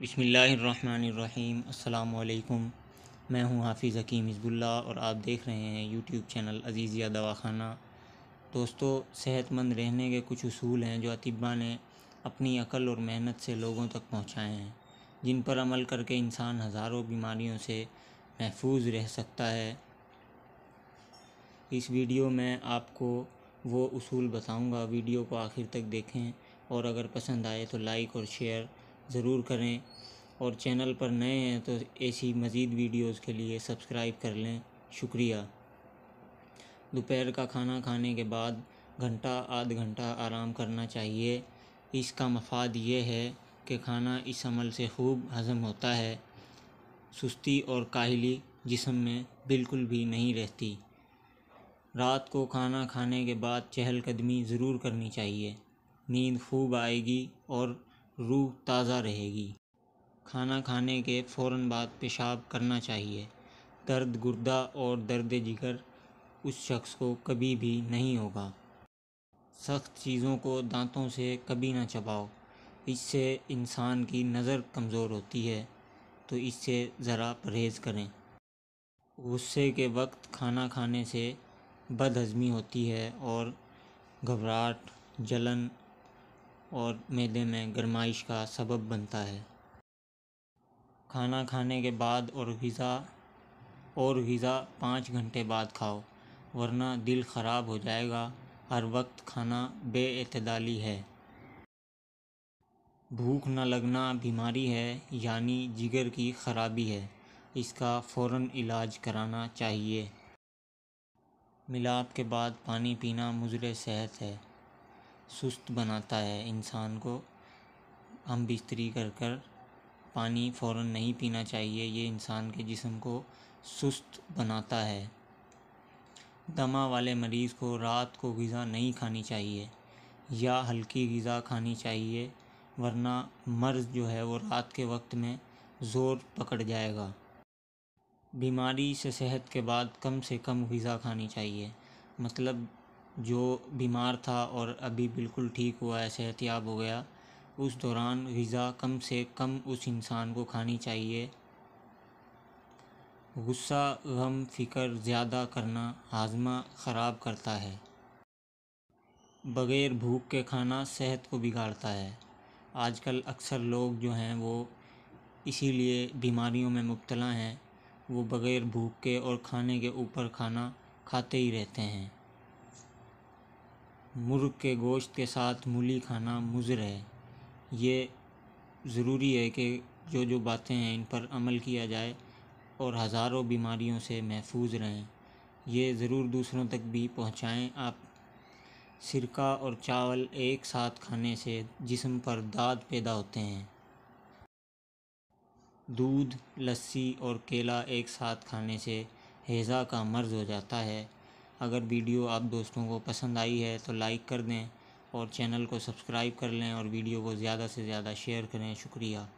बिसमीम् अल्लाम मैं हूं हाफिज़ हकीम हिजबुल्ला और आप देख रहे हैं यूट्यूब चैनल अजीज़िया दवाखाना दोस्तों सेहतमंद रहने के कुछ असूल हैं जो अतिबा ने अपनी अकल और मेहनत से लोगों तक पहुँचाए हैं जिन पर अमल करके इंसान हज़ारों बीमारियों से महफूज रह सकता है इस वीडियो में आपको वो असूल बताऊंगा वीडियो को आखिर तक देखें और अगर पसंद आए तो लाइक और शेयर ज़रूर करें और चैनल पर नए हैं तो ऐसी मज़ीद वीडियोज़ के लिए सब्सक्राइब कर लें शुक्रिया दोपहर का खाना खाने के बाद घंटा आध घंटा आराम करना चाहिए इसका मफाद ये है कि खाना इस अमल से खूब हज़म होता है सुस्ती और काहली जिसम में बिल्कुल भी नहीं रहती रात को खाना खाने के बाद चहलकदमी ज़रूर करनी चाहिए नींद खूब आएगी और रूह ताज़ा रहेगी खाना खाने के फ़ौर बाद पेशाब करना चाहिए दर्द गुर्दा और दर्द जिगर उस शख्स को कभी भी नहीं होगा सख्त चीज़ों को दांतों से कभी ना चबाओ इससे इंसान की नज़र कमज़ोर होती है तो इससे ज़रा परहेज़ करें गुस्से के वक्त खाना खाने से बदहज़मी होती है और घबराहट जलन और मैदे में गरमाइश का सबब बनता है खाना खाने के बाद और ग़ा और ग़ा पाँच घंटे बाद खाओ वरना दिल ख़राब हो जाएगा हर वक्त खाना बेअतदाली है भूख न लगना बीमारी है यानी जिगर की ख़राबी है इसका फ़ौर इलाज कराना चाहिए मिलाप के बाद पानी पीना मुजर सेहत है सुस्त बनाता है इंसान को हम बिस्तरी कर कर पानी फ़ौर नहीं पीना चाहिए ये इंसान के जिसम को सुस्त बनाता है दमा वाले मरीज़ को रात को ग़ा नहीं खानी चाहिए या हल्की ग़ा खानी चाहिए वरना मर्ज़ जो है वो रात के वक्त में ज़ोर पकड़ जाएगा बीमारी से सेहत के बाद कम से कम ग़ा खानी चाहिए मतलब जो बीमार था और अभी बिल्कुल ठीक हुआ है याब हो गया उस दौरान ग़ज़ा कम से कम उस इंसान को खानी चाहिए गुस्सा गम फ़िक्र ज़्यादा करना हाजमा ख़राब करता है बग़ैर भूख के खाना सेहत को बिगाड़ता है आजकल अक्सर लोग जो हैं वो इसीलिए बीमारियों में मुबतला हैं वो बग़ैर भूख के और खाने के ऊपर खाना खाते ही रहते हैं मुर्ग के गोश्त के साथ मूली खाना मुज़र है ये ज़रूरी है कि जो जो बातें हैं इन पर अमल किया जाए और हज़ारों बीमारियों से महफूज रहें ये ज़रूर दूसरों तक भी पहुँचाएँ आप सिरका और चावल एक साथ खाने से जिसम पर दाद पैदा होते हैं दूध लस्सी और केला एक साथ खाने से हेज़ा का मर्ज़ हो जाता है अगर वीडियो आप दोस्तों को पसंद आई है तो लाइक कर दें और चैनल को सब्सक्राइब कर लें और वीडियो को ज़्यादा से ज़्यादा शेयर करें शुक्रिया